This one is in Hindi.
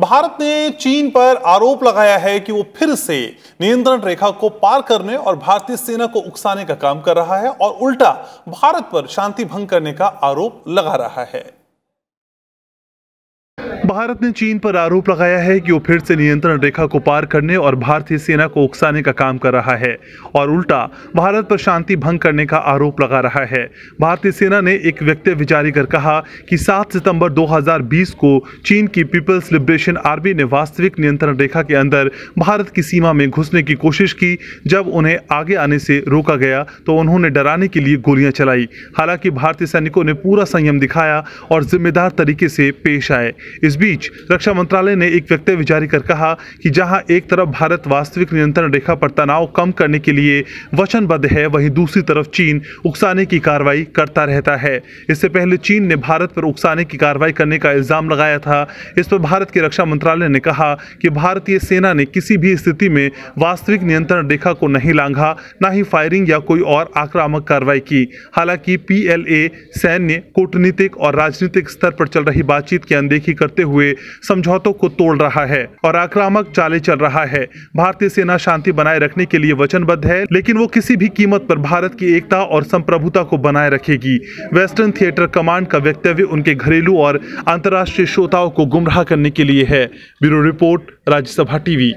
भारत ने चीन पर आरोप लगाया है कि वो फिर से नियंत्रण रेखा को पार करने और भारतीय सेना को उकसाने का काम कर रहा है और उल्टा भारत पर शांति भंग करने का आरोप लगा रहा है भारत ने चीन पर आरोप लगाया है कि वो फिर से नियंत्रण रेखा को पार करने और भारतीय सेना को उकसाने का काम कर रहा है और उल्टा भारत पर शांति भंग करने का आरोप लगा रहा है भारतीय सेना ने एक वक्तव्य जारी कर कहा कि 7 सितंबर 2020 को चीन की पीपल्स लिबरेशन आर्मी ने वास्तविक नियंत्रण रेखा के अंदर भारत की सीमा में घुसने की कोशिश की जब उन्हें आगे आने से रोका गया तो उन्होंने डराने के लिए गोलियां चलाई हालांकि भारतीय सैनिकों ने पूरा संयम दिखाया और जिम्मेदार तरीके से पेश आए इस बीच रक्षा मंत्रालय ने एक वक्तव्य जारी कर कहा कि जहां एक तरफ भारत वास्तविक नियंत्रण रेखा पर तनाव कम करने के लिए वचनबद्ध है वहीं दूसरी तरफ चीन उकसाने की कार्रवाई करता रहता है इससे पहले चीन ने भारत पर उकसाने की कार्रवाई करने का इल्ज़ाम लगाया था इस पर भारत के रक्षा मंत्रालय ने कहा कि भारतीय सेना ने किसी भी स्थिति में वास्तविक नियंत्रण रेखा को नहीं लांघा न ही फायरिंग या कोई और आक्रामक कार्रवाई की हालांकि पीएलए सैन्य कूटनीतिक और राजनीतिक स्तर पर चल रही बातचीत की अनदेखी करते हुए समझौतों को तोड़ रहा है और आक्रामक चाले चल रहा है भारतीय सेना शांति बनाए रखने के लिए वचनबद्ध है लेकिन वो किसी भी कीमत पर भारत की एकता और संप्रभुता को बनाए रखेगी वेस्टर्न थिएटर कमांड का वक्तव्य उनके घरेलू और अंतर्राष्ट्रीय श्रोताओं को गुमराह करने के लिए है ब्यूरो रिपोर्ट राज्यसभा टीवी